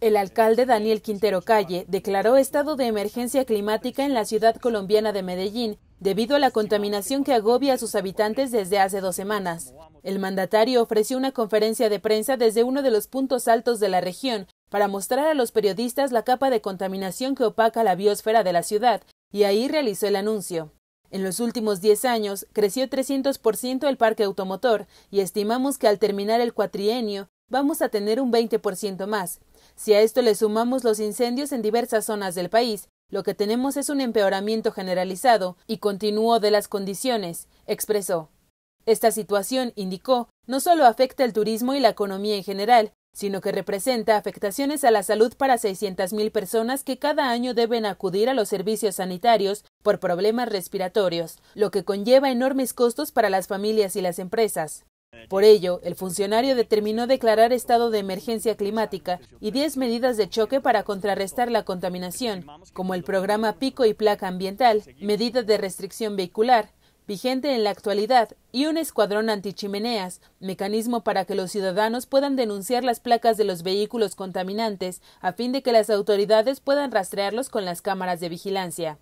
El alcalde Daniel Quintero Calle declaró estado de emergencia climática en la ciudad colombiana de Medellín debido a la contaminación que agobia a sus habitantes desde hace dos semanas. El mandatario ofreció una conferencia de prensa desde uno de los puntos altos de la región para mostrar a los periodistas la capa de contaminación que opaca la biosfera de la ciudad, y ahí realizó el anuncio. En los últimos 10 años creció 300% el parque automotor y estimamos que al terminar el cuatrienio vamos a tener un 20% más. Si a esto le sumamos los incendios en diversas zonas del país, lo que tenemos es un empeoramiento generalizado y continuo de las condiciones, expresó. Esta situación, indicó, no solo afecta el turismo y la economía en general, sino que representa afectaciones a la salud para 600.000 personas que cada año deben acudir a los servicios sanitarios por problemas respiratorios, lo que conlleva enormes costos para las familias y las empresas. Por ello, el funcionario determinó declarar estado de emergencia climática y diez medidas de choque para contrarrestar la contaminación, como el programa Pico y Placa Ambiental, medida de restricción vehicular, vigente en la actualidad, y un escuadrón antichimeneas, mecanismo para que los ciudadanos puedan denunciar las placas de los vehículos contaminantes a fin de que las autoridades puedan rastrearlos con las cámaras de vigilancia.